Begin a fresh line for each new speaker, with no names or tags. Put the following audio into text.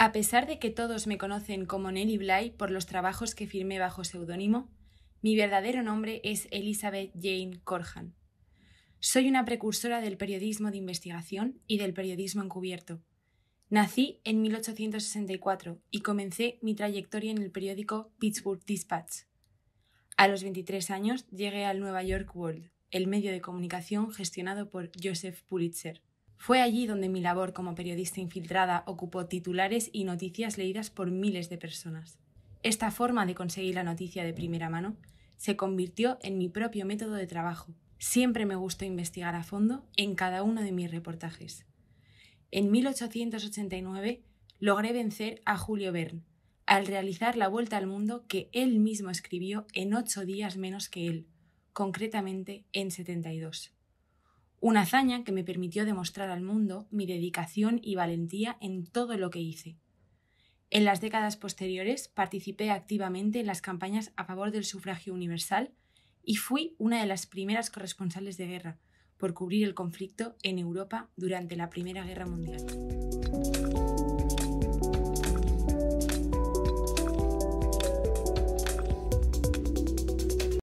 A pesar de que todos me conocen como Nelly Bly por los trabajos que firmé bajo seudónimo, mi verdadero nombre es Elizabeth Jane Corhan. Soy una precursora del periodismo de investigación y del periodismo encubierto. Nací en 1864 y comencé mi trayectoria en el periódico Pittsburgh Dispatch. A los 23 años llegué al Nueva York World, el medio de comunicación gestionado por Joseph Pulitzer. Fue allí donde mi labor como periodista infiltrada ocupó titulares y noticias leídas por miles de personas. Esta forma de conseguir la noticia de primera mano se convirtió en mi propio método de trabajo. Siempre me gustó investigar a fondo en cada uno de mis reportajes. En 1889 logré vencer a Julio Verne al realizar la vuelta al mundo que él mismo escribió en ocho días menos que él, concretamente en 72. Una hazaña que me permitió demostrar al mundo mi dedicación y valentía en todo lo que hice. En las décadas posteriores participé activamente en las campañas a favor del sufragio universal y fui una de las primeras corresponsales de guerra por cubrir el conflicto en Europa durante la Primera Guerra Mundial.